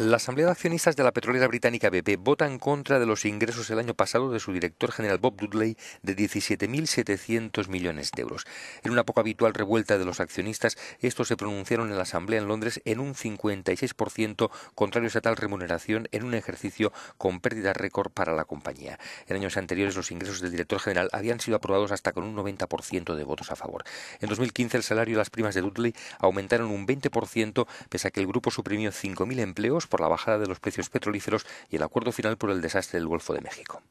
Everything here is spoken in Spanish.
La Asamblea de Accionistas de la Petrolera Británica BP vota en contra de los ingresos el año pasado de su director general Bob Dudley de 17.700 millones de euros. En una poco habitual revuelta de los accionistas, estos se pronunciaron en la Asamblea en Londres en un 56% contrarios a tal remuneración en un ejercicio con pérdida récord para la compañía. En años anteriores los ingresos del director general habían sido aprobados hasta con un 90% de votos a favor. En 2015 el salario y las primas de Dudley aumentaron un 20% pese a que el grupo suprimió 5.000 empleos por la bajada de los precios petrolíferos y el acuerdo final por el desastre del Golfo de México.